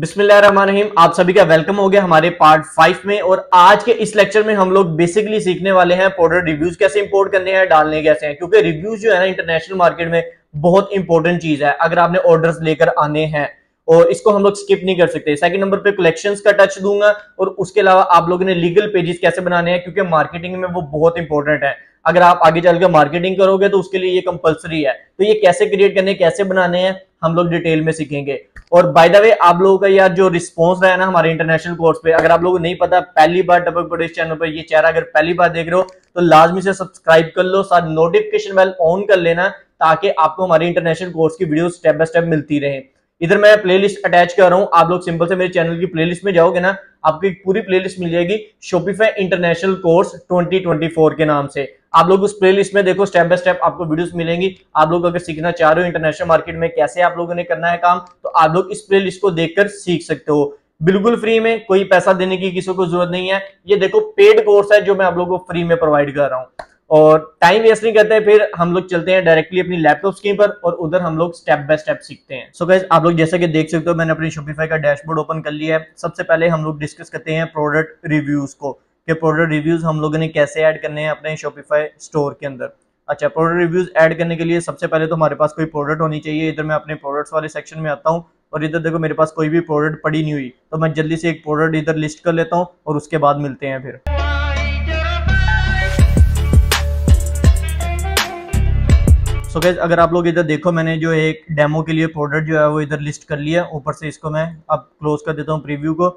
बिस्मिल्लाहिर्रहमानिर्रहीम आप सभी का वेलकम हो गया हमारे पार्ट फाइव में और आज के इस लेक्चर में हम लोग बेसिकली सीखने वाले हैं प्रोडक्ट रिव्यूज कैसे इंपोर्ट करने हैं डालने कैसे हैं क्योंकि रिव्यूज जो है ना इंटरनेशनल मार्केट में बहुत इंपॉर्टेंट चीज है अगर आपने ऑर्डर्स लेकर आने हैं और इसको हम लोग स्किप नहीं कर सकते सेकंड नंबर पे कलेक्शंस का टच दूंगा और उसके अलावा आप लोगों ने लीगल पेजेस कैसे बनाने हैं क्योंकि मार्केटिंग में वो बहुत इंपॉर्टेंट है अगर आप आगे चलकर मार्केटिंग करोगे तो उसके लिए ये कंपलसरी है तो ये कैसे क्रिएट करने कैसे बनाने हैं हम लोग डिटेल में सीखेंगे और बाय द वे आप लोगों का यार जो रिस्पांस रहा है ना हमारे इंटरनेशनल कोर्स पे अगर आप लोगों को नहीं पता पहली बार डबल प्रदेश चैनल पर ये चेहरा अगर पहली बार देख रहे हो तो लाजमी से सब्सक्राइब कर लो साथ नोटिफिकेशन बेल ऑन कर लेना ताकि आपको हमारे इंटरनेशनल कोर्स की वीडियो स्टेप बाय स्टेप मिलती रहे इधर मैं प्लेलिस्ट अटैच कर रहा हूँ आप लोग सिंपल से मेरे चैनल की प्लेलिस्ट में जाओगे ना आपको एक पूरी प्लेलिस्ट मिल जाएगी शोपिफाई इंटरनेशनल कोर्स 2024 के नाम से आप लोग उस प्लेलिस्ट में देखो स्टेप बाय स्टेप आपको वीडियोस मिलेंगी आप लोग अगर सीखना चाह रहे हो इंटरनेशनल मार्केट में कैसे आप लोगों ने करना है काम तो आप लोग इस प्ले को देखकर सीख सकते हो बिल्कुल फ्री में कोई पैसा देने की किसी को जरूरत नहीं है ये देखो पेड कोर्स है जो मैं आप लोग को फ्री में प्रोवाइड कर रहा हूँ और टाइम वेस्ट नहीं करते फिर हम लोग चलते हैं डायरेक्टली अपनी लैपटॉप स्क्रीन पर और उधर हम लोग स्टेप बाय स्टेप सीखते हैं सो so आप लोग जैसा कि देख सकते हो मैंने अपनी शोपीफाई का डैशबोर्ड ओपन कर लिया है सबसे पहले हम लोग डिस्कस करते हैं प्रोडक्ट रिव्यूज को कि प्रोडक्ट रिव्यूज हम लोगों ने कैसे ऐड करने हैं अपने शोपीफाई स्टोर के अंदर अच्छा प्रोडक्ट रिव्यूज ऐड करने के लिए सबसे पहले तो हमारे पास कोई प्रोडक्ट होनी चाहिए इधर मैं अपने प्रोडक्ट्स वाले सेक्शन में आता हूँ और इधर देखो मेरे पास कोई भी प्रोडक्ट पड़ी नहीं हुई तो मैं जल्दी से एक प्रोडक्ट इधर लिस्ट कर लेता हूँ और उसके बाद मिलते हैं फिर सो गैस अगर आप लोग इधर देखो मैंने जो एक डेमो के लिए प्रोडक्ट जो है वो इधर लिस्ट कर लिया ऊपर से इसको मैं अब क्लोज कर देता हूँ प्रीव्यू को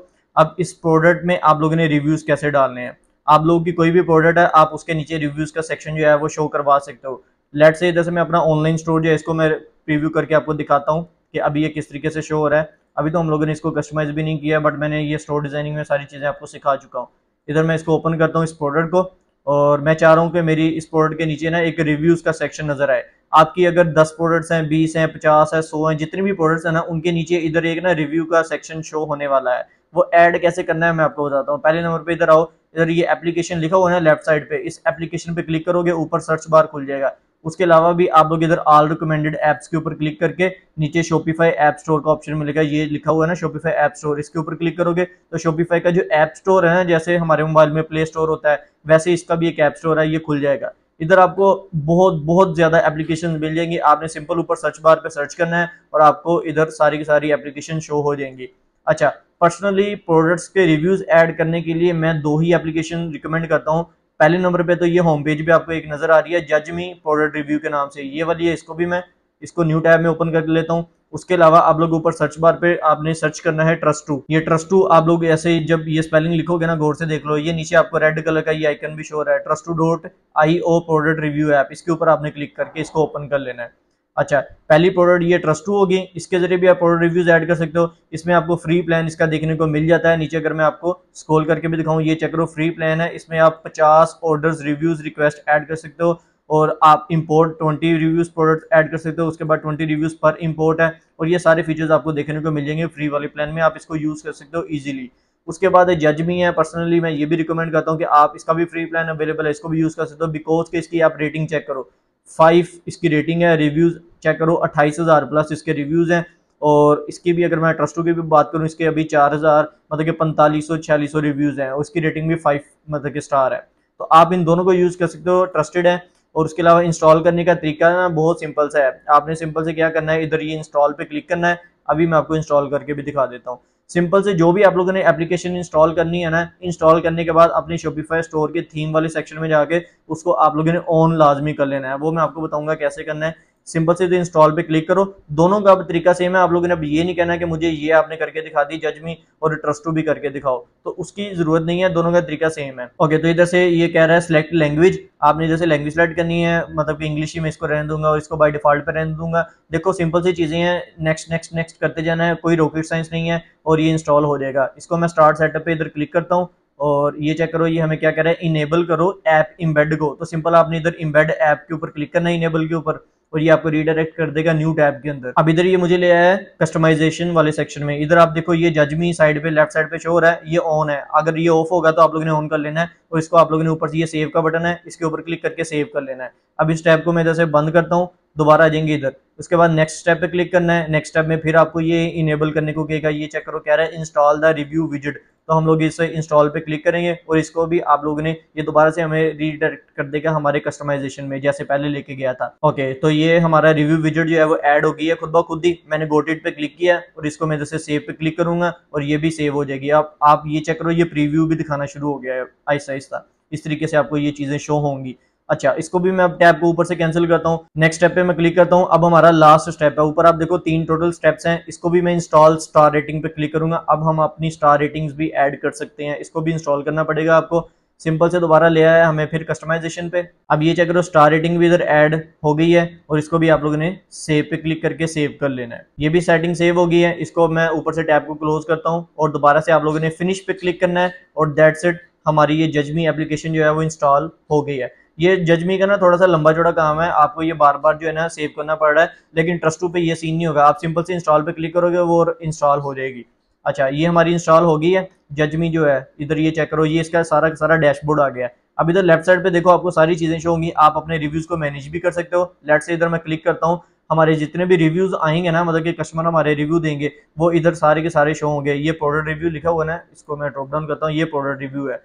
अब इस प्रोडक्ट में आप लोगों ने रिव्यूज़ कैसे डालने हैं आप लोगों की कोई भी प्रोडक्ट है आप उसके नीचे रिव्यूज़ का सेक्शन जो है वो शो करवा सकते हो लेट से इधर से मैं अपना ऑनलाइन स्टोर जो है इसको मैं प्रीव्यू करके आपको दिखाता हूँ कि अभी ये किस तरीके से शो हो रहा है अभी तो हम लोगों ने इसको कस्टमाइज़ भी नहीं किया बट मैंने ये स्टोर डिज़ाइनिंग में सारी चीज़ें आपको सिखा चुका हूँ इधर मैं इसको ओपन करता हूँ इस प्रोडक्ट को और मैं चाह रहा हूँ कि मेरी इस प्रोडक्ट के नीचे ना एक रिव्यूज़ का सेक्शन नज़र आए आपकी अगर 10 प्रोडक्ट्स हैं 20 हैं 50 है 100 हैं जितने भी प्रोडक्ट्स हैं ना उनके नीचे इधर एक ना रिव्यू का सेक्शन शो होने वाला है वो ऐड कैसे करना है मैं आपको बताता हूँ पहले नंबर पे इधर आओ इधर ये एप्लीकेशन लिखा हुआ है ना लेफ्ट साइड पे इस एप्लीकेशन पे क्लिक करोगे ऊपर सर्च बार खुल जाएगा उसके अलावा भी आप लोग इधर ऑल रिकमेंडेड ऐप्स के ऊपर क्लिक करके नीचे शोपीफाई ऐप स्टोर का ऑप्शन मिलेगा ये लिखा हुआ है ना शोपीफाई ऐप स्टोर इसके ऊपर क्लिक करोगे तो शोपीफाई का जो ऐप स्टोर है ना जैसे हमारे मोबाइल में प्ले स्टोर होता है वैसे इसका भी एक ऐप स्टोर है ये खुल जाएगा इधर आपको बहुत बहुत ज़्यादा एप्लीकेशन मिल जाएंगी आपने सिंपल ऊपर सर्च बार पे सर्च करना है और आपको इधर सारी की सारी एप्लीकेशन शो हो जाएंगी अच्छा पर्सनली प्रोडक्ट्स के रिव्यूज़ ऐड करने के लिए मैं दो ही एप्लीकेशन रिकमेंड करता हूँ पहले नंबर पे तो ये होम पेज भी आपको एक नज़र आ रही है जज मी प्रोडक्ट रिव्यू के नाम से ये वाली है इसको भी मैं इसको न्यू टैब में ओपन कर लेता हूँ उसके अलावा आप लोग ऊपर सर्च बार पे आपने सर्च करना है ट्रस्ट टू ये ट्रस्ट टू आप लोग ऐसे जब ये स्पेलिंग लिखोगे ना गौर से देख लो ये नीचे आपको रेड कलर का ये आइकन भी शो रहा है Trustoo dot I O product review app इसके ऊपर आपने क्लिक करके इसको ओपन कर लेना है अच्छा पहली प्रोडक्ट ये ट्रस्ट टू होगी इसके जरिए भी आप प्रोडक्ट रिव्यूज ऐड कर सकते हो इसमें आपको फ्री प्लान इसका देखने को मिल जाता है नीचे अगर मैं आपको स्क्रॉल करके भी दिखाऊं ये चेक करो फ्री प्लान है इसमें आप 50 ऑर्डर्स रिव्यूज रिक्वेस्ट ऐड कर सकते हो और आप import twenty reviews product add कर सकते हो उसके बाद ट्वेंटी रिव्यूज पर इम्पोर्ट है और ये सारे फीचर्स आपको देखने को मिल जाएंगे फ्री वाले प्लान में आप इसको यूज़ कर सकते हो ईजिली उसके बाद जज भी है पर्सनली मैं ये भी रिकमेंड करता हूँ कि आप इसका भी फ्री प्लान अवेलेबल है इसको भी यूज़ कर सकते हो बिकॉज के इसकी आप रेटिंग चेक करो फाइव इसकी रेटिंग है रिव्यूज चेक करो अट्ठाईस हज़ार प्लस इसके रिव्यूज़ हैं और इसकी भी अगर मैं ट्रस्टों की भी बात करूँ इसके अभी चार हज़ार मतलब कि पैंतालीस सौ छियालीस सौ रिव्यूज़ हैं उसकी रेटिंग भी फाइव मतलब कि स्टार है तो आप इन दोनों को यूज़ कर सकते हो ट्रस्टेड है और उसके अलावा इंस्टॉल करने का तरीका ना बहुत सिंपल सा है आपने सिंपल से क्या करना है इधर ये इंस्टॉल पे क्लिक करना है अभी मैं आपको इंस्टॉल करके भी दिखा देता हूँ सिंपल से जो भी आप लोगों ने एप्लीकेशन इंस्टॉल करनी है ना इंस्टॉल करने के बाद अपने शोपीफाई स्टोर के थीम वाले सेक्शन में जाके उसको आप लोगों ने ऑन लाजमी कर लेना है वो मैं आपको बताऊंगा कैसे करना है सिंपल से इंस्टॉल पे क्लिक करो दोनों का अब तरीका सेम है आप लोगों ने अब ये नहीं कहना कि मुझे ये आपने करके दिखा दी जजमी और ट्रस्टू भी करके दिखाओ तो उसकी जरूरत नहीं है दोनों का तरीका सेम है ओके तो इधर से ये कह रहा है सिलेक्ट लैंग्वेज आपने जैसे लैंग्वेज सेलेक्ट करनी है मतलब कि इंग्लिश ही मैं इसको रहने दूंगा और इसको बाई डिफॉल्ट पर रहने दूंगा देखो सिंपल सी चीज़ें हैं नेक्स्ट नेक्स्ट नेक्स्ट करते जाना है कोई रॉकेट साइंस नहीं है और ये इंस्टॉल हो जाएगा इसको मैं स्टार्ट सेटअप पे इधर क्लिक करता हूँ और ये चेक करो ये हमें क्या कह रहा है इनेबल करो ऐप इम्बेड को तो सिंपल आपने इधर इम्बेड ऐप के ऊपर क्लिक करना है इनेबल के ऊपर और ये आपको रीडायरेक्ट कर देगा न्यू टैब के अंदर अब इधर ये मुझे ले आया है कस्टमाइजेशन वाले सेक्शन में इधर आप देखो ये जजमी साइड पे लेफ्ट साइड पे शोर है ये ऑन है अगर ये ऑफ होगा तो आप लोगों ने ऑन कर लेना है और इसको आप लोगों ने ऊपर से ये सेव का बटन है इसके ऊपर क्लिक करके सेव कर लेना है अब इस टैब को मैं जैसे बंद करता हूँ दोबारा आ जाएंगे इधर उसके बाद नेक्स्ट स्टेप पे क्लिक करना है नेक्स्ट स्टेप में फिर आपको ये इनेबल करने को कहेगा ये चेक करो कह रहा है इंस्टॉल द रिव्यू विजिट तो हम लोग इस इंस्टॉल पे क्लिक करेंगे और इसको भी आप लोगों ने ये दोबारा से हमें रीडायरेक्ट कर देगा हमारे कस्टमाइजेशन में जैसे पहले लेके गया था ओके तो ये हमारा रिव्यू विजिट जो है वो एड हो गई है खुद ब खुद ही मैंने गोटेड पे क्लिक किया और इसको मैं जैसे सेव पे क्लिक करूंगा और ये भी सेव हो जाएगी आप आप ये चेक करो ये प्रीव्यू भी दिखाना शुरू हो गया है आहिस्ता आहिस्ता इस तरीके से आपको ये चीज़ें शो होंगी अच्छा इसको भी मैं अब टैब को ऊपर से कैंसिल करता हूँ नेक्स्ट स्टेप पे मैं क्लिक करता हूँ अब हमारा लास्ट स्टेप है ऊपर आप देखो तीन टोटल स्टेप्स हैं इसको भी मैं इंस्टॉल स्टार रेटिंग पे क्लिक करूंगा अब हम अपनी स्टार रेटिंग्स भी ऐड कर सकते हैं इसको भी इंस्टॉल करना पड़ेगा आपको सिंपल से दोबारा ले आया हमें फिर कस्टमाइजेशन पे अब ये चेक करो स्टार रेटिंग भी इधर ऐड हो गई है और इसको भी आप लोगों ने सेव पे क्लिक करके सेव कर लेना है ये भी सेटिंग सेव हो गई है इसको मैं ऊपर से टैब को क्लोज करता हूँ और दोबारा से आप लोगों ने फिनिश पे क्लिक करना है और दैट्स इट हमारी ये जजमी एप्लीकेशन जो है वो इंस्टॉल हो गई है ये जजमी का ना थोड़ा सा लंबा चौड़ा काम है आपको ये बार बार जो है ना सेव करना पड़ रहा है लेकिन ट्रस्टू पे ये सीन नहीं होगा आप सिंपल से इंस्टॉल पे क्लिक करोगे वो इंस्टॉल हो जाएगी अच्छा ये हमारी इंस्टॉल हो गई है जजमी जो है इधर ये चेक करो ये इसका सारा सारा डैशबोर्ड आ गया है अब इधर लेफ्ट साइड पे देखो आपको सारी चीज़ें शो होंगी आप अपने रिव्यूज़ को मैनेज भी कर सकते हो लेट से इधर मैं क्लिक करता हूँ हमारे जितने भी रिव्यूज़ आएंगे ना मतलब कि कस्टमर हमारे रिव्यू देंगे वो इधर सारे के सारे शो होंगे ये प्रोडक्ट रिव्यू लिखा हुआ ना इसको मैं ड्रॉप डाउन करता हूँ ये प्रोडक्ट रिव्यू है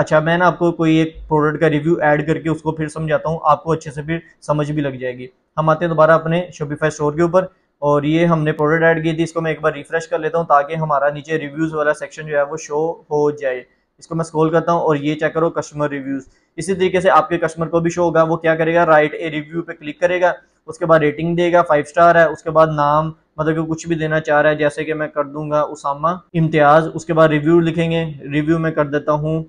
अच्छा मैं ना आपको कोई एक प्रोडक्ट का रिव्यू ऐड करके उसको फिर समझाता हूँ आपको अच्छे से फिर समझ भी लग जाएगी हम आते हैं दोबारा अपने शोपीफाई स्टोर के ऊपर और ये हमने प्रोडक्ट ऐड की थी इसको मैं एक बार रिफ्रेश कर लेता हूँ ताकि हमारा नीचे रिव्यूज़ वाला सेक्शन जो है वो शो हो जाए इसको मैं स्क्रॉल करता हूँ और ये चेक करो कस्टमर रिव्यूज़ इसी तरीके से आपके कस्टमर को भी शो होगा वो क्या करेगा राइट ए रिव्यू पे क्लिक करेगा उसके बाद रेटिंग देगा फाइव स्टार है उसके बाद नाम मतलब कि कुछ भी देना चाह रहा है जैसे कि मैं कर दूंगा उसामा इम्तियाज़ उसके बाद रिव्यू लिखेंगे रिव्यू में कर देता हूँ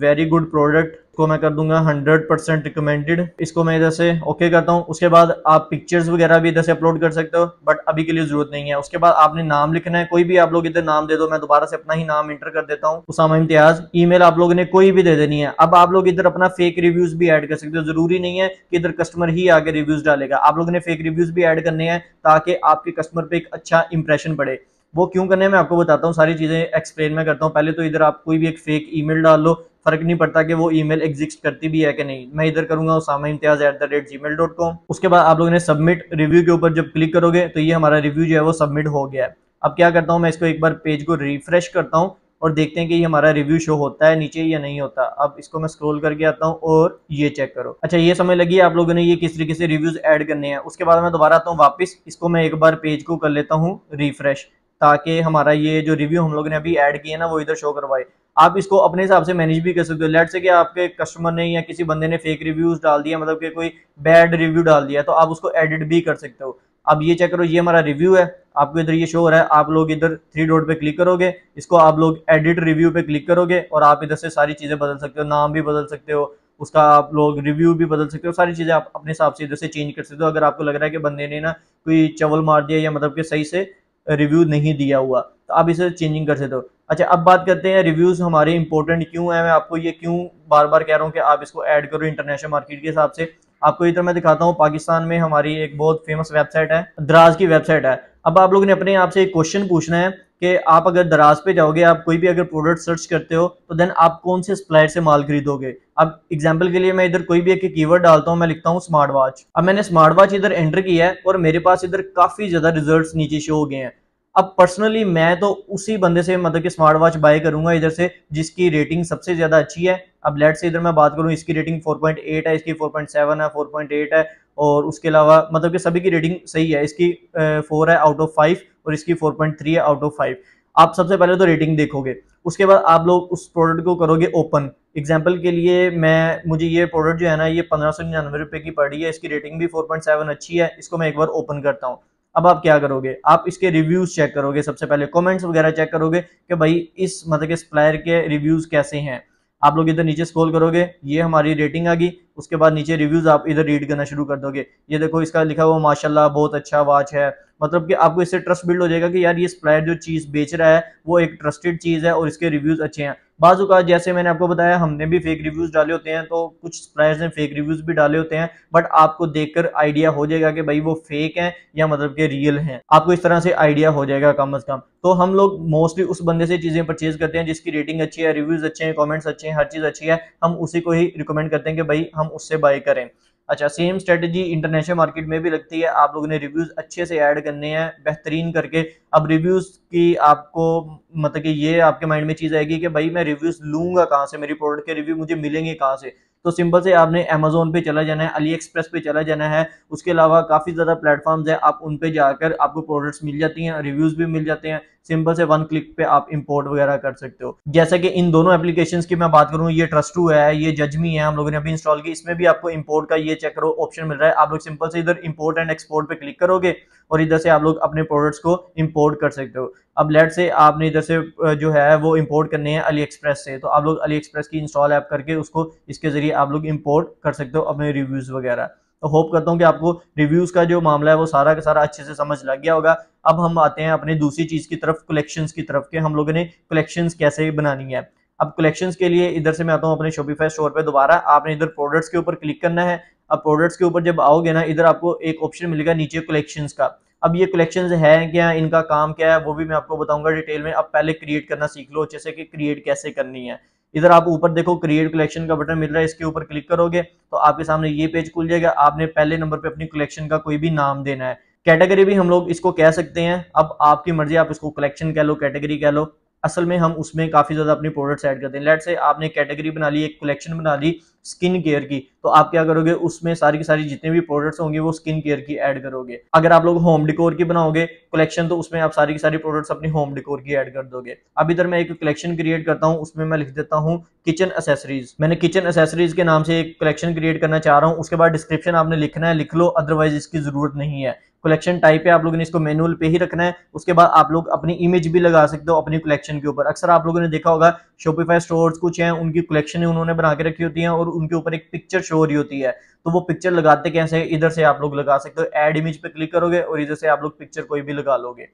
वेरी गुड प्रोडक्ट को मैं कर दूंगा 100 परसेंट रिकमेंडेड इसको मैं इधर से ओके करता हूँ उसके बाद आप पिक्चर्स वगैरह भी इधर से अपलोड कर सकते हो बट अभी के लिए जरूरत नहीं है उसके बाद आपने नाम लिखना है कोई भी आप लोग इधर नाम दे दो मैं दोबारा से अपना ही नाम इंटर कर देता हूँ उसामा इम्तियाज ईमेल आप लोगों ने कोई भी दे देनी है अब आप लोग इधर अपना फेक रिव्यूज भी एड कर सकते हो जरूरी नहीं है कि इधर कस्टमर ही आगे रिव्यूज डालेगा आप लोगों ने फेक रिव्यूज भी एड करने हैं ताकि आपके कस्टमर पर एक अच्छा इंप्रेशन पड़े वो क्यों करने मैं आपको बताता हूँ सारी चीज़ें एक्सप्लेन में करता हूँ पहले तो इधर आप कोई भी एक फेक ईमेल डाल लो फर्क नहीं पड़ता कि वो ईमेल एग्जिस्ट करती भी है कि नहीं मैं इधर करूंगा Usama Imtiaz at the rate gmail dot com उसके बाद आप लोगों ने सबमिट रिव्यू के ऊपर जब क्लिक करोगे तो ये हमारा रिव्यू जो है वो सबमिट हो गया है अब क्या करता हूँ मैं इसको एक बार पेज को रिफ्रेश करता हूँ और देखते हैं कि ये हमारा रिव्यू शो होता है नीचे या नहीं होता अब इसको मैं स्क्रॉल करके आता हूँ और ये चेक करो अच्छा ये समझ लगी आप लोगों ने ये किस तरीके से रिव्यूज ऐड करने हैं उसके बाद मैं दोबारा आता हूँ वापस इसको मैं एक बार पेज को कर लेता हूँ रिफ्रेश ताकि हमारा ये जो रिव्यू हम लोग ने अभी ऐड किया ना वो इधर शो करवाए आप इसको अपने हिसाब से मैनेज भी कर सकते हो लेट से कि आपके कस्टमर ने या किसी बंदे ने फेक रिव्यूज डाल दिया मतलब कि कोई बैड रिव्यू डाल दिया तो आप उसको एडिट भी कर सकते हो अब ये चेक करो ये हमारा रिव्यू है आपको इधर ये शो हो रहा है आप लोग इधर थ्री डॉट पे क्लिक करोगे इसको आप लोग एडिट रिव्यू पे क्लिक करोगे और आप इधर से सारी चीज़ें बदल सकते हो नाम भी बदल सकते हो उसका आप लोग रिव्यू भी बदल सकते हो सारी चीज़ें आप अपने हिसाब से इधर से चेंज कर सकते हो अगर आपको लग रहा है कि बंदे ने ना कोई चवल मार दिया या मतलब कि सही से रिव्यू नहीं दिया हुआ तो आप इसे चेंजिंग कर सकते हो अच्छा अब बात करते हैं रिव्यूज़ हमारे इंपॉर्टेंट क्यों है मैं आपको ये क्यों बार बार कह रहा हूँ कि आप इसको ऐड करो इंटरनेशनल मार्केट के हिसाब से आपको इधर मैं दिखाता हूँ पाकिस्तान में हमारी एक बहुत फेमस वेबसाइट है द्राज की वेबसाइट है अब आप लोगों ने अपने आप से एक क्वेश्चन पूछना है कि आप अगर दराज पे जाओगे आप कोई भी अगर प्रोडक्ट सर्च करते हो तो देन आप कौन से सप्लायर से माल खरीदोगे अब एग्जांपल के लिए मैं इधर कोई भी एक कीवर्ड डालता हूँ मैं लिखता हूँ स्मार्ट वॉच अब मैंने स्मार्ट वॉच इधर एंटर किया है और मेरे पास इधर काफ़ी ज़्यादा रिजल्ट नीचे शो हो गए हैं अब पर्सनली मैं तो उसी बंदे से मतलब कि स्मार्ट वॉच बाय करूंगा इधर से जिसकी रेटिंग सबसे ज़्यादा अच्छी है अब लेट से इधर मैं बात करूँ इसकी रेटिंग 4.8 है इसकी 4.7 है 4.8 है और उसके अलावा मतलब कि सभी की रेटिंग सही है इसकी फोर है आउट ऑफ फाइव और इसकी फोर पॉइंट थ्री है आउट ऑफ फाइव आप सबसे पहले तो रेटिंग देखोगे उसके बाद आप लोग उस प्रोडक्ट को करोगे ओपन एग्जाम्पल के लिए मैं मुझे ये प्रोडक्ट जो है ना ये पंद्रह सौ निन्यानवे रुपये की पड़ी है इसकी रेटिंग भी फोर पॉइंट सेवन अच्छी है इसको मैं एक बार ओपन करता हूँ अब आप क्या करोगे आप इसके रिव्यूज़ चेक करोगे सबसे पहले कमेंट्स वगैरह चेक करोगे कि भाई इस मतलब के सप्लायर के रिव्यूज़ कैसे हैं आप लोग इधर नीचे स्क्रॉल करोगे ये हमारी रेटिंग आ गई उसके बाद नीचे रिव्यूज आप इधर रीड करना शुरू कर दोगे ये देखो इसका लिखा हुआ माशाल्लाह बहुत अच्छा वॉच है मतलब कि आपको इससे ट्रस्ट बिल्ड हो जाएगा कि यार ये स्प्राइट जो चीज़ बेच रहा है वो एक ट्रस्टेड चीज़ है और इसके रिव्यूज़ अच्छे हैं का जैसे मैंने आपको बताया हमने भी फेक रिव्यूज डाले होते हैं तो कुछ सप्लायर्स ने फेक रिव्यूज भी डाले होते हैं बट आपको देखकर आइडिया हो जाएगा कि भाई वो फेक है या मतलब के रियल है आपको इस तरह से आइडिया हो जाएगा कम अज कम तो हम लोग मोस्टली उस बंदे से चीजें परचेज करते हैं जिसकी रेटिंग अच्छी है रिव्यूज अच्छे हैं कॉमेंट्स अच्छे हैं हर चीज अच्छी है हम उसी को ही रिकमेंड करते हैं कि भाई हम उससे बाय करें अच्छा सेम स्ट्रेटजी इंटरनेशनल मार्केट में भी लगती है आप लोगों ने रिव्यूज़ अच्छे से ऐड करने हैं बेहतरीन करके अब रिव्यूज़ की आपको मतलब कि ये आपके माइंड में चीज़ आएगी कि भाई मैं रिव्यूज़ लूँगा कहाँ से मेरी प्रोडक्ट के रिव्यू मुझे मिलेंगे कहाँ से तो सिंपल से आपने अमेजोन पे चला जाना है अली एक्सप्रेस पे चला जाना है उसके अलावा काफ़ी ज़्यादा प्लेटफॉर्म्स है आप उन पे जाकर आपको प्रोडक्ट्स मिल जाती हैं रिव्यूज़ भी मिल जाते हैं सिंपल से वन क्लिक पे आप इंपोर्ट वगैरह कर सकते हो जैसा कि इन दोनों एप्लीकेशन की मैं बात करूँ ये ट्रस्ट है ये जजमी है हम लोगों ने अभी इंस्टॉल की इसमें भी आपको इंपोर्ट का ये चेक करो ऑप्शन मिल रहा है आप लोग सिंपल से इधर इंपोर्ट एंड एक्सपोर्ट पे क्लिक करोगे और इधर से आप लोग अपने प्रोडक्ट्स को इंपोर्ट कर सकते हो अब लेट से आपने इधर से जो है वो इंपोर्ट करने हैं अली एक्सप्रेस से तो आप लोग अली एक्सप्रेस की इंस्टॉल ऐप करके उसको इसके जरिए आप लोग इंपोर्ट कर सकते हो अपने रिव्यूज़ वगैरह होप करता हूँ कि आपको रिव्यूज़ का जो मामला है वो सारा का सारा अच्छे से समझ लग गया होगा अब हम आते हैं अपने दूसरी चीज़ की तरफ कलेक्शंस की तरफ के हम लोगों ने कलेक्शंस कैसे बनानी है अब कलेक्शंस के लिए इधर से मैं आता हूँ अपने शोपीफाई स्टोर पे दोबारा आपने इधर प्रोडक्ट्स के ऊपर क्लिक करना है अब प्रोडक्ट्स के ऊपर जब आओगे ना इधर आपको एक ऑप्शन मिलेगा नीचे कलेक्शंस का अब ये कलेक्शंस है क्या इनका काम क्या है वो भी मैं आपको बताऊंगा डिटेल में अब पहले क्रिएट करना सीख लो अच्छे से कि क्रिएट कैसे करनी है इधर आप ऊपर देखो क्रिएट कलेक्शन का बटन मिल रहा है इसके ऊपर क्लिक करोगे तो आपके सामने ये पेज खुल जाएगा आपने पहले नंबर पे अपनी कलेक्शन का कोई भी नाम देना है कैटेगरी भी हम लोग इसको कह सकते हैं अब आपकी मर्जी आप इसको कलेक्शन कह लो कैटेगरी कह लो असल में हम उसमें काफी ज्यादा अपनी प्रोडक्ट्स ऐड करते हैं लेट से आपने कैटेगरी बना ली एक कलेक्शन बना ली स्किन केयर की तो आप क्या करोगे उसमें सारी की सारी जितने भी प्रोडक्ट्स होंगे वो स्किन केयर की ऐड करोगे अगर आप लोग होम डिकोर की बनाओगे कलेक्शन तो उसमें आप सारी की सारी प्रोडक्ट्स अपनी होम डिकोर की ऐड कर दोगे अभी इधर मैं एक कलेक्शन क्रिएट करता हूँ उसमें मैं लिख देता हूँ किचन असेसरीज मैंने किचन असेसरीज के नाम से एक कलेक्शन क्रिएट करना चाह रहा हूँ उसके बाद डिस्क्रिप्शन आपने लिखना है लिख लो अदरवाइज इसकी जरूरत नहीं है कलेक्शन टाइप है आप लोगों ने इसको मैनुअल पे ही रखना है उसके बाद आप लोग अपनी इमेज भी लगा सकते हो अपनी कलेक्शन के ऊपर अक्सर आप लोगों ने देखा होगा शोपिफाई स्टोर्स कुछ हैं उनकी कलेक्शन उन्होंने बना के रखी होती है और उनके ऊपर एक पिक्चर शो हो रही होती है तो वो पिक्चर लगाते कैसे इधर से आप लोग लगा सकते हो एड इमेज पे क्लिक करोगे और इधर से आप लोग पिक्चर कोई भी लगा लोगे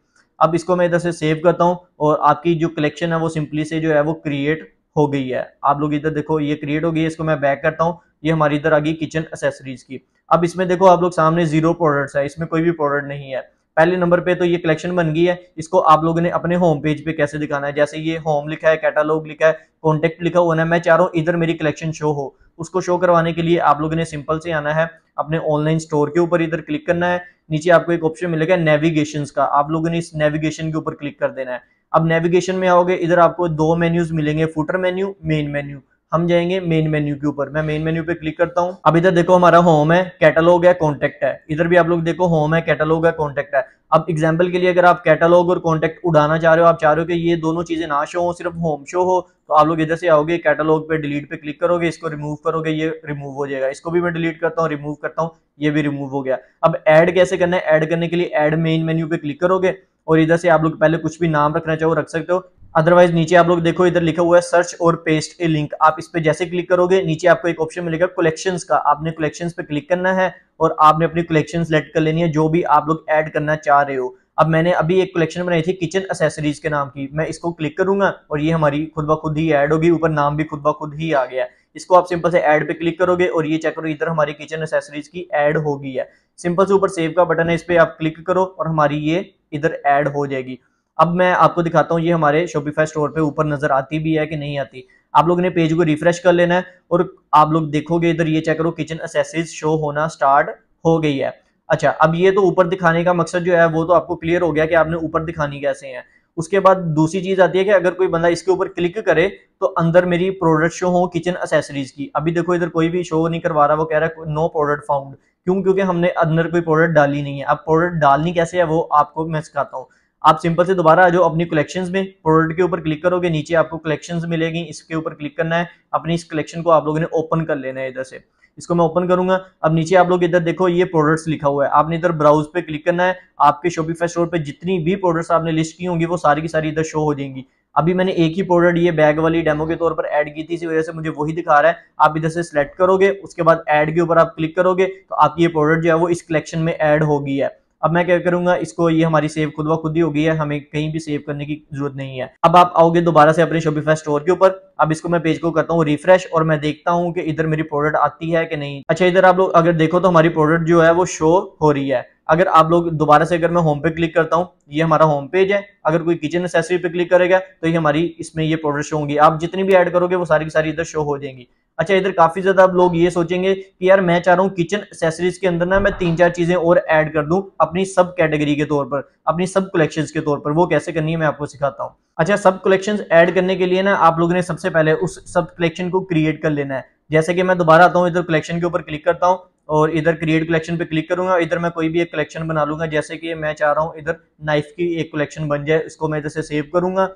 अब इसको मैं इधर से सेव करता हूँ और आपकी जो कलेक्शन है वो सिंपली से जो है वो क्रिएट हो गई है आप लोग इधर देखो ये क्रिएट हो गई है इसको मैं बैक करता हूँ ये हमारी इधर आ गई किचन एसेसरीज की अब इसमें देखो आप लोग सामने जीरो प्रोडक्ट्स है इसमें कोई भी प्रोडक्ट नहीं है पहले नंबर पे तो ये कलेक्शन बन गई है इसको आप लोगों ने अपने होम पेज पे कैसे दिखाना है जैसे ये होम लिखा है कैटालॉग लिखा है कॉन्टेक्ट लिखा हुआ है मैं चाह रहा हूँ इधर मेरी कलेक्शन शो हो उसको शो करवाने के लिए आप लोगों ने सिंपल से आना है अपने ऑनलाइन स्टोर के ऊपर इधर क्लिक करना है नीचे आपको एक ऑप्शन मिलेगा नेविगेशन का आप लोगों ने इस नेविगेशन के ऊपर क्लिक कर देना है अब नेविगेशन में आओगे इधर आपको दो मेन्यूज मिलेंगे फुटर मेन्यू मेन मेन्यू हम जाएंगे मेन मेन्यू के ऊपर मैं मेन मेन्यू पे क्लिक करता हूँ अब इधर देखो हमारा होम है कैटलॉग है कॉन्टेक्ट है इधर भी आप लोग देखो होम है कैटलॉग है कॉन्टेक्ट है अब एग्जाम्पल के लिए अगर आप कैटलॉग और कॉन्टेक्ट उड़ाना चाह रहे हो आप चाह रहे हो कि ये दोनों चीजें ना शो हो सिर्फ होम शो हो तो आप लोग इधर से आओगे कैटलॉग पे डिलीट पे क्लिक करोगे इसको रिमूव करोगे ये रिमूव हो जाएगा इसको भी मैं डिलीट करता हूँ रिमूव करता हूँ ये भी रिमूव हो गया अब एड कैसे करना है एड करने के लिए एड मेन मेन्यू पे क्लिक करोगे और इधर से आप लोग पहले कुछ भी नाम रखना चाहो रख सकते हो अदरवाइज नीचे आप लोग देखो इधर लिखा हुआ है सर्च और पेस्ट ए लिंक आप इस पर जैसे क्लिक करोगे नीचे आपको एक ऑप्शन मिलेगा कलेक्शन का आपने कलेक्शन पे क्लिक करना है और आपने अपनी कलेक्शन सेलेक्ट कर लेनी है जो भी आप लोग ऐड करना चाह रहे हो अब मैंने अभी एक कलेक्शन बनाई थी किचन असेसरीज के नाम की मैं इसको क्लिक करूंगा और ये हमारी खुद ब खुद ही ऐड होगी ऊपर नाम भी खुद ब खुद ही आ गया इसको आप सिंपल से ऐड पे क्लिक करोगे और ये चेक करो इधर हमारी किचन असेसरीज की ऐड होगी है सिंपल से ऊपर सेव का बटन है इस पर आप क्लिक करो और हमारी ये इधर ऐड हो जाएगी अब मैं आपको दिखाता हूँ ये हमारे शोपीफाई स्टोर पे ऊपर नजर आती भी है कि नहीं आती आप लोग ने पेज को रिफ्रेश कर लेना है और आप लोग देखोगे इधर ये चेक करो किचन असेसरीज शो होना स्टार्ट हो गई है अच्छा अब ये तो ऊपर दिखाने का मकसद जो है वो तो आपको क्लियर हो गया कि आपने ऊपर दिखानी कैसे है उसके बाद दूसरी चीज आती है कि अगर कोई बंदा इसके ऊपर क्लिक करे तो अंदर मेरी प्रोडक्ट शो हो किचन असेसरीज की अभी देखो इधर कोई भी शो नहीं करवा रहा वो कह रहा है नो प्रोडक्ट फाउंड क्यों क्योंकि हमने अंदर कोई प्रोडक्ट डाली नहीं है अब प्रोडक्ट डालनी कैसे है वो आपको मैं सिखाता हूँ आप सिंपल से दोबारा जो अपनी कलेक्शंस में प्रोडक्ट के ऊपर क्लिक करोगे नीचे आपको कलेक्शंस मिलेगी इसके ऊपर क्लिक करना है अपनी इस कलेक्शन को आप लोगों ने ओपन कर लेना है इधर से इसको मैं ओपन करूंगा अब नीचे आप लोग इधर देखो ये प्रोडक्ट्स लिखा हुआ है आपने इधर ब्राउज पे क्लिक करना है आपके शोपीफाई स्टोर पर जितनी भी प्रोडक्ट्स आपने लिस्ट की होंगी वो सारी की सारी इधर शो हो जाएंगी अभी मैंने एक ही प्रोडक्ट ये बैग वाली डेमो के तौर पर ऐड की थी इसी वजह से मुझे वही दिखा रहा है आप इधर से सिलेक्ट करोगे उसके बाद ऐड के ऊपर आप क्लिक करोगे तो आपकी ये प्रोडक्ट जो है वो इस कलेक्शन में ऐड होगी है अब मैं क्या करूंगा इसको ये हमारी सेव खुद ब खुद ही हो गई है हमें कहीं भी सेव करने की जरूरत नहीं है अब आप आओगे दोबारा से अपने शोपिफाई स्टोर के ऊपर अब इसको मैं पेज को करता हूँ रिफ्रेश और मैं देखता हूँ कि इधर मेरी प्रोडक्ट आती है कि नहीं अच्छा इधर आप लोग अगर देखो तो हमारी प्रोडक्ट जो है वो शो हो रही है अगर आप लोग दोबारा से अगर मैं होम पे क्लिक करता हूँ ये हमारा होम पेज है अगर कोई किचन एसेसरी पे क्लिक करेगा तो ये हमारी इसमें ये प्रोडक्ट शो होंगी आप जितनी भी ऐड करोगे वो सारी की सारी इधर शो हो जाएंगी अच्छा इधर काफी ज्यादा आप लोग ये सोचेंगे कि यार मैं चाह रहा हूँ किचन एसेसरीज के अंदर ना मैं तीन चार चीजें और ऐड कर दूं अपनी सब कैटेगरी के तौर पर अपनी सब कलेक्शंस के तौर पर वो कैसे करनी है मैं आपको सिखाता हूँ अच्छा सब कलेक्शंस ऐड करने के लिए ना आप लोगों ने सबसे पहले उस सब कलेक्शन को क्रिएट कर लेना है जैसे कि मैं दोबारा आता हूँ इधर कलेक्शन के ऊपर क्लिक करता हूँ और इधर क्रिएट कलेक्शन पे क्लिक करूंगा इधर मैं कोई भी एक कलेक्शन बना लूंगा जैसे कि मैं चाह रहा हूँ इधर नाइफ की एक कलेक्शन बन जाए इसको मैं इधर से सेव करूंगा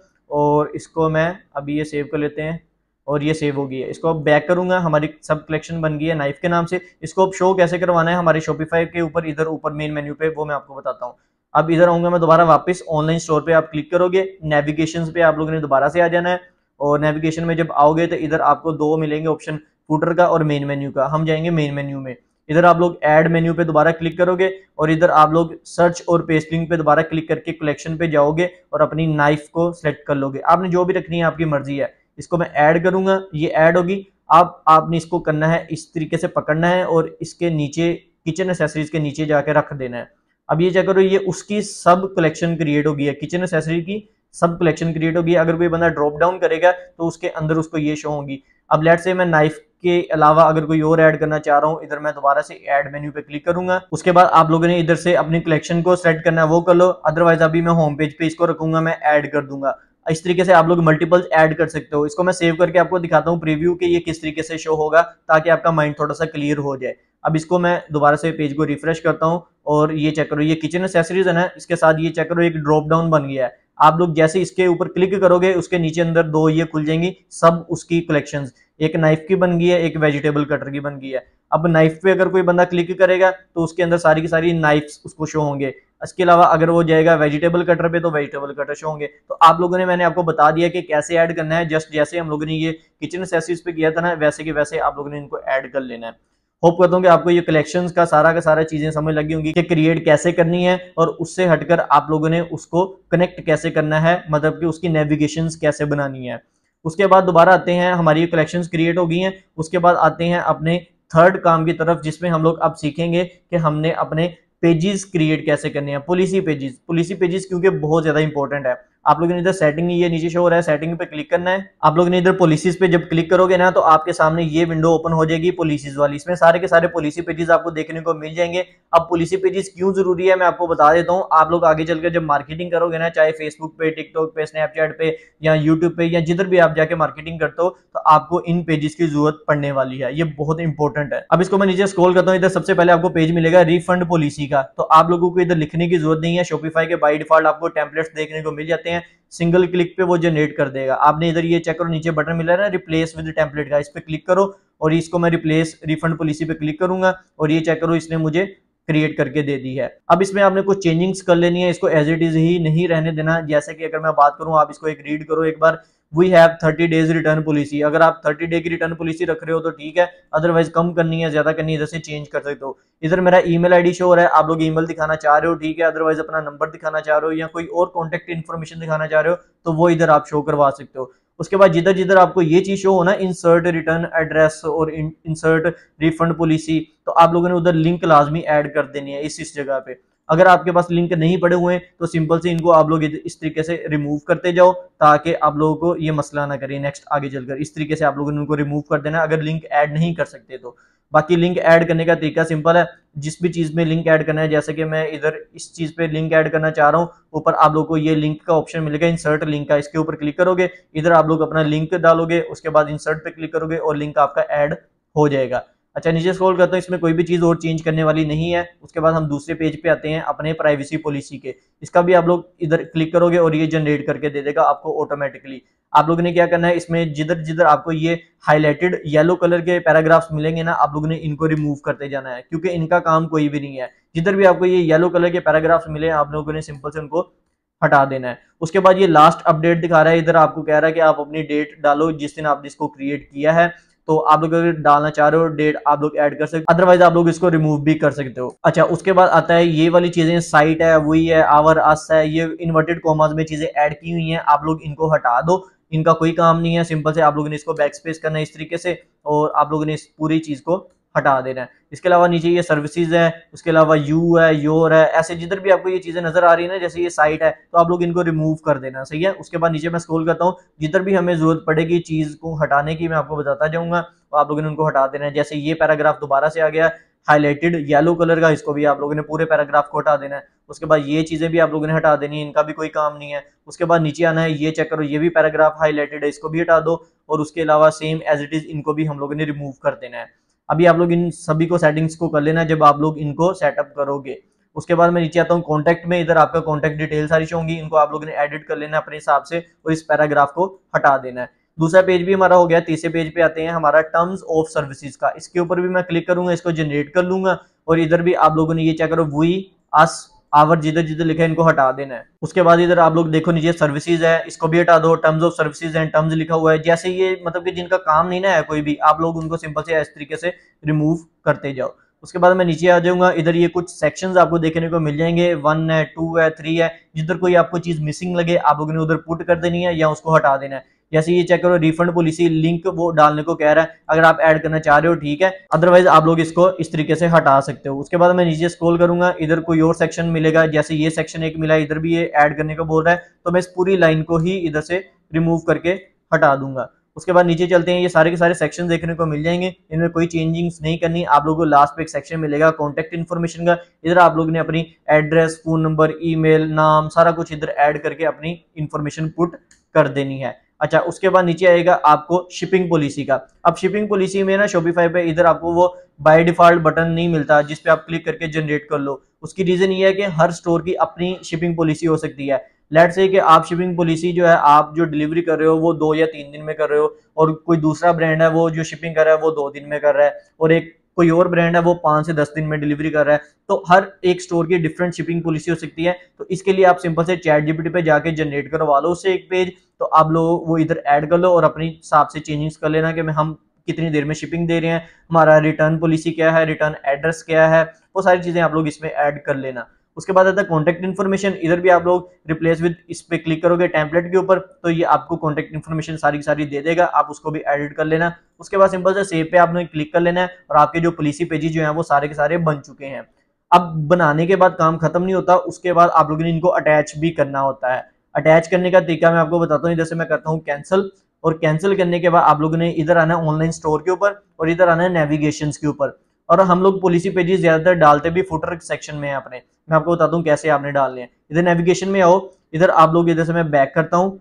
और इसको मैं अभी ये सेव कर लेते हैं और ये सेव हो गई है इसको अब बैक करूंगा हमारी सब कलेक्शन बन गई है नाइफ के नाम से इसको अब शो कैसे करवाना है हमारे शॉपिफाई के ऊपर इधर ऊपर मेन मेन्यू पे वो मैं आपको बताता हूँ अब इधर आऊंगा मैं दोबारा वापस ऑनलाइन स्टोर पे आप क्लिक करोगे नेविगेशन पे आप लोगों ने दोबारा से आ जाना है और नेविगेशन में जब आओगे तो इधर आपको दो मिलेंगे ऑप्शन फूटर का और मेन मेन्यू का हम जाएंगे मेन मेन्यू में इधर आप लोग एड मेन्यू पे दोबारा क्लिक करोगे और इधर आप लोग सर्च और पेस्टिंग पे दोबारा क्लिक करके कलेक्शन पे जाओगे और अपनी नाइफ को सेलेक्ट कर लोगे आपने जो भी रखनी है आपकी मर्जी है इसको मैं ऐड करूंगा ये ऐड होगी अब आपने इसको करना है इस तरीके से पकड़ना है और इसके नीचे किचन एसेसरीज के नीचे जाके रख देना है अब ये चेक करो ये उसकी सब कलेक्शन क्रिएट होगी है किचन एसेसरी की सब कलेक्शन क्रिएट होगी अगर कोई बंदा ड्रॉप डाउन करेगा तो उसके अंदर उसको ये शो होगी अब लेट से मैं नाइफ के अलावा अगर कोई और ऐड करना चाह रहा हूँ इधर मैं दोबारा से ऐड मेन्यू पे क्लिक करूंगा उसके बाद आप लोगों ने इधर से अपनी कलेक्शन को सेट करना है वो कर लो अदरवाइज अभी मैं होम पेज पे इसको रखूंगा मैं ऐड कर दूंगा इस तरीके से आप लोग मल्टीपल्स ऐड कर सकते हो इसको मैं सेव करके आपको दिखाता हूँ प्रीव्यू के ये किस तरीके से शो होगा ताकि आपका माइंड थोड़ा सा क्लियर हो जाए अब इसको मैं दोबारा से पेज को रिफ्रेश करता हूँ और ये चेक करो ये किचन एसेसरीज है ना इसके साथ ये चेक करो एक ड्रॉप डाउन बन गया है आप लोग जैसे इसके ऊपर क्लिक करोगे उसके नीचे अंदर दो ये खुल जाएंगी सब उसकी कलेक्शन एक नाइफ की बन गई है एक वेजिटेबल कटर की बन गई है अब नाइफ पे अगर कोई बंदा क्लिक करेगा तो उसके अंदर सारी की सारी नाइफ्स उसको शो होंगे इसके अलावा अगर वो जाएगा वेजिटेबल कटर पे तो वेजिटेबल कटर शो होंगे तो आप लोगों ने मैंने आपको बता दिया कि कैसे ऐड करना है जस्ट जैसे हम लोगों ने ये किचन सेसिस पे किया था ना वैसे के वैसे आप लोगों ने इनको ऐड कर लेना है होप करता हूँ कि आपको ये कलेक्शन का सारा का सारा चीज़ें समझ लगी होंगी कि क्रिएट कैसे करनी है और उससे हटकर आप लोगों ने उसको कनेक्ट कैसे करना है मतलब कि उसकी नेविगेशन कैसे बनानी है उसके बाद दोबारा आते हैं हमारी ये कलेक्शन क्रिएट हो गई हैं उसके बाद आते हैं अपने थर्ड काम की तरफ जिसमें हम लोग अब सीखेंगे कि हमने अपने पेजेस क्रिएट कैसे करने हैं पॉलिसी पेजेस पॉलिसी पेजेस क्योंकि बहुत ज़्यादा इंपॉर्टेंट है आप लोगों ने इधर सेटिंग ये नीचे शो हो रहा है सेटिंग पे क्लिक करना है आप लोगों ने इधर पॉलिसीज पे जब क्लिक करोगे ना तो आपके सामने ये विंडो ओपन हो जाएगी पॉलिसीज वाली इसमें सारे के सारे पॉलिसी पेजेस आपको देखने को मिल जाएंगे अब पॉलिसी पेजेस क्यों जरूरी है मैं आपको बता देता हूँ आप लोग आगे चलकर जब मार्केटिंग करोगे ना चाहे फेसबुक पे टिकटॉक पे स्नैपचैट पे या यूट्यूब पे या जिधर भी आप जाके मार्केटिंग करते हो तो आपको इन पेजेस की जरूरत पड़ने वाली है ये बहुत इंपॉर्टेंट है अब इसको मैं नीचे स्क्रॉल करता हूँ इधर सबसे पहले आपको पेज मिलेगा रिफंड पॉलिसी का तो आप लोगों को इधर लिखने की जरूरत नहीं है शोपीफाई के बाई डिफॉल्ट आपको टेम्पलेट्स देखने को मिल जाते हैं हैं सिंगल क्लिक पे वो जनरेट कर देगा आपने इधर ये चेक करो नीचे बटन मिला ना रिप्लेस विद टेम्पलेट का इस पर क्लिक करो और इसको मैं रिप्लेस रिफंड पॉलिसी पे क्लिक करूंगा और ये चेक करो इसने मुझे क्रिएट करके दे दी है अब इसमें आपने कुछ चेंजिंग्स कर लेनी है इसको एज इट इज ही नहीं रहने देना जैसे कि अगर मैं बात करूं आप इसको एक रीड करो एक बार we have thirty days return policy अगर आप थर्टी डे की रिटर्न पॉलिसी रख रहे हो तो ठीक है अदरवाइज कम करनी है ज्यादा करनी है जैसे चेंज कर सकते हो इधर मेरा ईमेल आईडी शो हो रहा है आप लोग ईमेल दिखाना चाह रहे हो ठीक है अदरवाइज अपना नंबर दिखाना चाह रहे हो या कोई और कॉन्टेक्ट इन्फॉर्मेशन दिखाना चाह रहे हो तो वो इधर आप शो करवा सकते हो उसके बाद जिधर जिधर आपको ये चीज शो होना इंसर्ट रिटर्न एड्रेस और इंसर्ट रिफंड पॉलिसी तो आप लोगों ने उधर लिंक लाजमी एड कर देनी है इस इस जगह पे अगर आपके पास लिंक नहीं पड़े हुए हैं तो सिंपल से इनको आप लोग इस तरीके से रिमूव करते जाओ ताकि आप लोगों को ये मसला ना करें नेक्स्ट आगे चलकर इस तरीके से आप लोगों ने उनको रिमूव कर देना अगर लिंक ऐड नहीं कर सकते तो बाकी लिंक ऐड करने का तरीका सिंपल है जिस भी चीज़ में लिंक ऐड करना है जैसे कि मैं इधर इस चीज़ पे लिंक ऐड करना चाह रहा हूँ ऊपर आप लोग को ये लिंक का ऑप्शन मिलेगा इंसर्ट लिंक का इसके ऊपर क्लिक करोगे इधर आप लोग अपना लिंक डालोगे उसके बाद इंसर्ट पे क्लिक करोगे और लिंक आपका ऐड हो जाएगा अच्छा नीचे स्क्रॉल करता हूँ इसमें कोई भी चीज़ और चेंज करने वाली नहीं है उसके बाद हम दूसरे पेज पे आते हैं अपने प्राइवेसी पॉलिसी के इसका भी आप लोग इधर क्लिक करोगे और ये जनरेट करके दे देगा आपको ऑटोमेटिकली आप लोगों ने क्या करना है इसमें जिधर जिधर आपको ये हाईलाइटेड येलो कलर के पैराग्राफ्स मिलेंगे ना आप लोगों ने इनको रिमूव करते जाना है क्योंकि इनका काम कोई भी नहीं है जिधर भी आपको ये येलो कलर के पैराग्राफ्स मिले आप लोगों ने सिंपल से उनको हटा देना है उसके बाद ये लास्ट अपडेट दिखा रहा है इधर आपको कह रहा है कि आप अपनी डेट डालो जिस दिन आपने इसको क्रिएट किया है तो आप लोग अगर डालना चाह रहे हो डेट आप लोग ऐड कर सकते हो अदरवाइज आप लोग इसको रिमूव भी कर सकते हो अच्छा उसके बाद आता है ये वाली चीजें साइट है वही है आवर अस है ये इन्वर्टेड कॉमर्स में चीजें ऐड की हुई हैं आप लोग इनको हटा दो इनका कोई काम नहीं है सिंपल से आप लोगों ने इसको बैक स्पेस करना है इस तरीके से और आप लोगों ने इस पूरी चीज को हटा देना है इसके अलावा नीचे ये सर्विसेज है उसके अलावा यू है योर है ऐसे जिधर भी आपको ये चीज़ें नजर आ रही है ना जैसे ये साइट है तो आप लोग इनको रिमूव कर देना सही है उसके बाद नीचे मैं स्क्रोल करता हूँ जिधर भी हमें जरूरत पड़ेगी चीज़ को हटाने की मैं आपको बताता जाऊंगा तो आप लोगों ने उनको हटा देना है जैसे ये पैराग्राफ दोबारा से आ गया हाईलाइटेड येलो कलर का इसको भी आप लोगों ने पूरे पैराग्राफ को हटा देना है उसके बाद ये चीज़ें भी आप लोगों ने हटा देनी है इनका भी कोई काम नहीं है उसके बाद नीचे आना है ये चेक करो ये भी पैराग्राफ हाईलाइटेड है इसको भी हटा दो और उसके अलावा सेम एज इट इज़ इनको भी हम लोगों ने रिमूव कर देना है अभी आप लोग इन सभी को सेटिंग्स को कर लेना जब आप लोग इनको सेटअप करोगे उसके बाद मैं नीचे आता हूँ कॉन्टैक्ट में इधर आपका कॉन्टैक्ट डिटेल सारी होंगी इनको आप लोगों ने एडिट कर लेना अपने हिसाब से और इस पैराग्राफ को हटा देना है दूसरा पेज भी हमारा हो गया तीसरे पेज पे आते हैं हमारा टर्म्स ऑफ सर्विसेज का इसके ऊपर भी मैं क्लिक करूंगा इसको जनरेट कर लूंगा और इधर भी आप लोगों ने ये चेक करो वी अस आवर जिधर जिधर लिखा है इनको हटा देना है उसके बाद इधर आप लोग देखो नीचे सर्विसेज है इसको भी हटा दो terms of services and terms लिखा हुआ है जैसे ये मतलब कि जिनका काम नहीं ना है कोई भी आप लोग उनको सिंपल से इस तरीके से रिमूव करते जाओ उसके बाद मैं नीचे आ जाऊंगा इधर ये कुछ सेक्शंस आपको देखने को मिल जाएंगे वन है टू है थ्री है जिधर कोई आपको चीज मिसिंग लगे आप लोगों ने उधर पुट कर देनी है या उसको हटा देना है जैसे ये चेक करो रिफंड पॉलिसी लिंक वो डालने को कह रहा है अगर आप ऐड करना चाह रहे हो ठीक है अदरवाइज आप लोग इसको इस तरीके से हटा सकते हो उसके बाद मैं नीचे स्क्रॉल करूंगा इधर कोई और सेक्शन मिलेगा जैसे ये सेक्शन एक मिला इधर भी ये ऐड करने को बोल रहा है तो मैं इस पूरी लाइन को ही इधर से रिमूव करके हटा दूंगा उसके बाद नीचे चलते हैं ये सारे के सारे सेक्शन देखने को मिल जाएंगे इनमें कोई चेंजिंग्स नहीं करनी आप लोगों को लास्ट पे एक सेक्शन मिलेगा कॉन्टेक्ट इन्फॉर्मेशन का इधर आप लोग ने अपनी एड्रेस फोन नंबर ईमेल नाम सारा कुछ इधर ऐड करके अपनी इन्फॉर्मेशन पुट कर देनी है अच्छा उसके बाद नीचे आएगा आपको शिपिंग पॉलिसी का अब शिपिंग पॉलिसी में ना शोपीफाई पे इधर आपको वो बाय डिफॉल्ट बटन नहीं मिलता जिस पे आप क्लिक करके जनरेट कर लो उसकी रीजन ये है कि हर स्टोर की अपनी शिपिंग पॉलिसी हो सकती है लेट से कि आप शिपिंग पॉलिसी जो है आप जो डिलीवरी कर रहे हो वो दो या तीन दिन में कर रहे हो और कोई दूसरा ब्रांड है वो जो शिपिंग कर रहा है वो दो दिन में कर रहा है और एक कोई और ब्रांड है वो पांच से दस दिन में डिलीवरी कर रहा है तो हर एक स्टोर की डिफरेंट शिपिंग पॉलिसी हो सकती है तो इसके लिए आप सिंपल से चैट जीपीटी पे जाके जनरेट करवा लो उससे एक पेज तो आप लोग वो इधर ऐड कर लो और अपने हिसाब से चेंजिंग्स कर लेना कि मैं हम कितनी देर में शिपिंग दे रहे हैं हमारा रिटर्न पॉलिसी क्या है रिटर्न एड्रेस क्या है वो सारी चीज़ें आप लोग इसमें ऐड कर लेना उसके बाद आता है कॉन्टैक्ट इन्फॉर्मेशन इधर भी आप लोग रिप्लेस विद इस पर क्लिक करोगे टैंपलेट के ऊपर तो ये आपको कॉन्टैक्ट इन्फॉर्मेशन सारी की सारी दे देगा आप उसको भी एडिट कर लेना उसके बाद सिंपल से सेव पे आपने क्लिक कर लेना है और आपके जो पॉलिसी पेजेज जो है वो सारे के सारे बन चुके हैं अब बनाने के बाद काम खत्म नहीं होता उसके बाद आप लोगों ने इनको अटैच भी करना होता है अटैच करने का तरीका मैं आपको बताता हूँ इधर से मैं करता हूँ कैंसिल और कैंसिल करने के बाद आप लोगों ने इधर आना है ऑनलाइन स्टोर के ऊपर और इधर आना है नेविगेशन के ऊपर और हम लोग पॉलिसी पेजेस ज्यादातर डालते भी फुटर सेक्शन में है अपने मैं आपको बताता हूँ कैसे आपने डालने हैं इधर नेविगेशन में आओ इधर आप लोग इधर से मैं बैक करता हूँ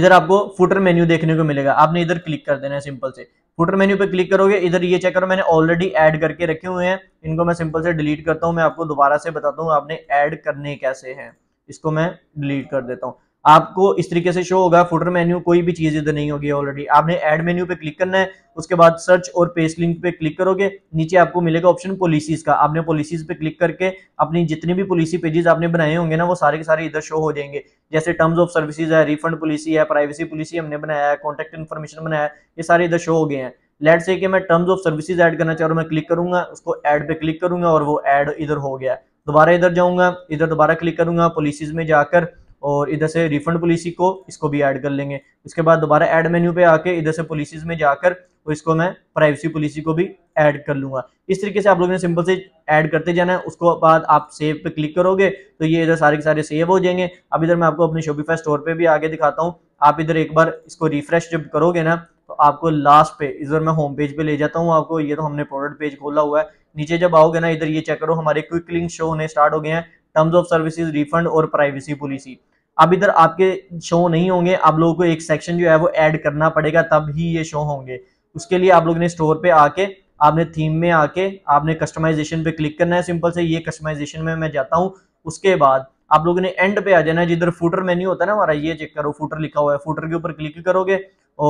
इधर आपको फुटर मेन्यू देखने को मिलेगा आपने इधर क्लिक कर देना है सिंपल से फुटर मेन्यू पे क्लिक करोगे इधर ये चेक करो मैंने ऑलरेडी ऐड करके रखे हुए हैं इनको मैं सिंपल से डिलीट करता हूँ मैं आपको दोबारा से बताता हूँ आपने ऐड करने कैसे हैं इसको मैं डिलीट कर देता हूँ आपको इस तरीके से शो होगा फुटर मेन्यू कोई भी चीज इधर नहीं होगी ऑलरेडी आपने एड मेन्यू पे क्लिक करना है उसके बाद सर्च और पेस्ट लिंक पे क्लिक करोगे नीचे आपको मिलेगा ऑप्शन पॉलिसीज का आपने पॉलिसीज पे क्लिक करके अपनी जितनी भी पॉलिसी पेजेस आपने बनाए होंगे ना वो सारे के सारे इधर शो हो जाएंगे जैसे टर्म्स ऑफ सर्विसेज है रिफंड पॉलिसी है प्राइवेसी पॉलिसी हमने बनाया है कॉन्टैक्ट इन्फॉर्मेशन बनाया है ये सारे इधर शो हो गए हैं लेट से कि मैं टर्म्स ऑफ सर्विसेज ऐड करना चाह रहा हूँ मैं क्लिक करूंगा उसको एड पे क्लिक करूंगा और वो एड इधर हो गया है दोबारा इधर जाऊंगा इधर दोबारा क्लिक करूंगा पॉलिसीज में जाकर और इधर से रिफंड पॉलिसी को इसको भी ऐड कर लेंगे उसके बाद दोबारा ऐड मेन्यू पे आके इधर से पॉलिसीज में जाकर और इसको मैं प्राइवेसी पॉलिसी को भी ऐड कर लूंगा इस तरीके से आप लोगों ने सिंपल से ऐड करते जाना है उसको बाद आप सेव पे क्लिक करोगे तो ये इधर सारे के सारे सेव हो जाएंगे अब इधर मैं आपको अपने शोपीफाई स्टोर पे भी आगे दिखाता हूँ आप इधर एक बार इसको रिफ्रेश जब करोगे ना तो आपको लास्ट पे इधर मैं होम पेज पे ले जाता हूँ आपको ये तो हमने प्रोडक्ट पेज खोला हुआ है नीचे जब आओगे ना इधर ये चेक करो हमारे क्विक लिंक शो होने स्टार्ट हो गए हैं टर्म्स ऑफ सर्विसेज रिफंड और प्राइवेसी पॉलिसी अब इधर आपके शो नहीं होंगे आप लोगों को एक सेक्शन जो है वो ऐड करना पड़ेगा तब ही ये शो होंगे उसके लिए आप लोग ने स्टोर पे आके आपने थीम में आके आपने कस्टमाइजेशन पे क्लिक करना है सिंपल से ये कस्टमाइजेशन में मैं जाता हूँ उसके बाद आप लोगों ने एंड पे आ जाना जिधर फूटर मेन्यू होता है ना हमारा ये चेक करो फूटर लिखा हुआ है फूटर के ऊपर क्लिक करोगे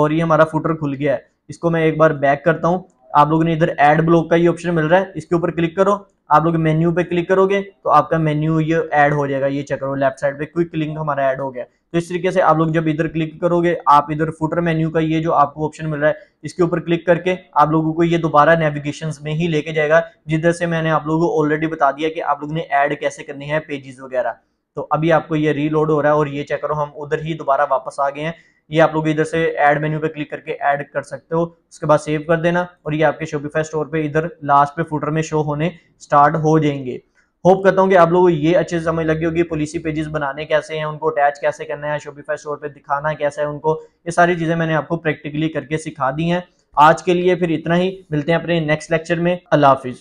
और ये हमारा फूटर खुल गया है इसको मैं एक बार बैक करता हूँ आप लोगों ने इधर एड ब्लॉक का ये ऑप्शन मिल रहा है इसके ऊपर क्लिक करो आप लोग मेन्यू पे क्लिक करोगे तो आपका मेन्यू ये ऐड हो जाएगा ये चेक करो लेफ्ट साइड पे क्विक लिंक हमारा ऐड हो गया तो इस तरीके से आप लोग जब इधर क्लिक करोगे आप इधर फुटर मेन्यू का ये जो आपको ऑप्शन मिल रहा है इसके ऊपर क्लिक करके आप लोगों को ये दोबारा नेविगेशन में ही लेके जाएगा जिधर से मैंने आप लोगों को ऑलरेडी बता दिया कि आप लोगों ने एड कैसे करनी है पेजेस वगैरह तो अभी आपको ये रीलोड हो रहा है और ये चेक करो हम उधर ही दोबारा वापस आ गए हैं ये आप लोग इधर से एड मेन्यू पे क्लिक करके ऐड कर सकते हो उसके बाद सेव कर देना और ये आपके शोपीफाई स्टोर पे इधर लास्ट पे फुटर में शो होने स्टार्ट हो जाएंगे होप करता हूँ कि आप लोगों को ये अच्छे से समझ लगी होगी पॉलिसी पेजेस बनाने कैसे हैं उनको अटैच कैसे करना है शोपिफाई स्टोर पे दिखाना कैसा है उनको ये सारी चीज़ें मैंने आपको प्रैक्टिकली करके सिखा दी हैं आज के लिए फिर इतना ही मिलते हैं अपने नेक्स्ट लेक्चर में अल्लाह हाफिज़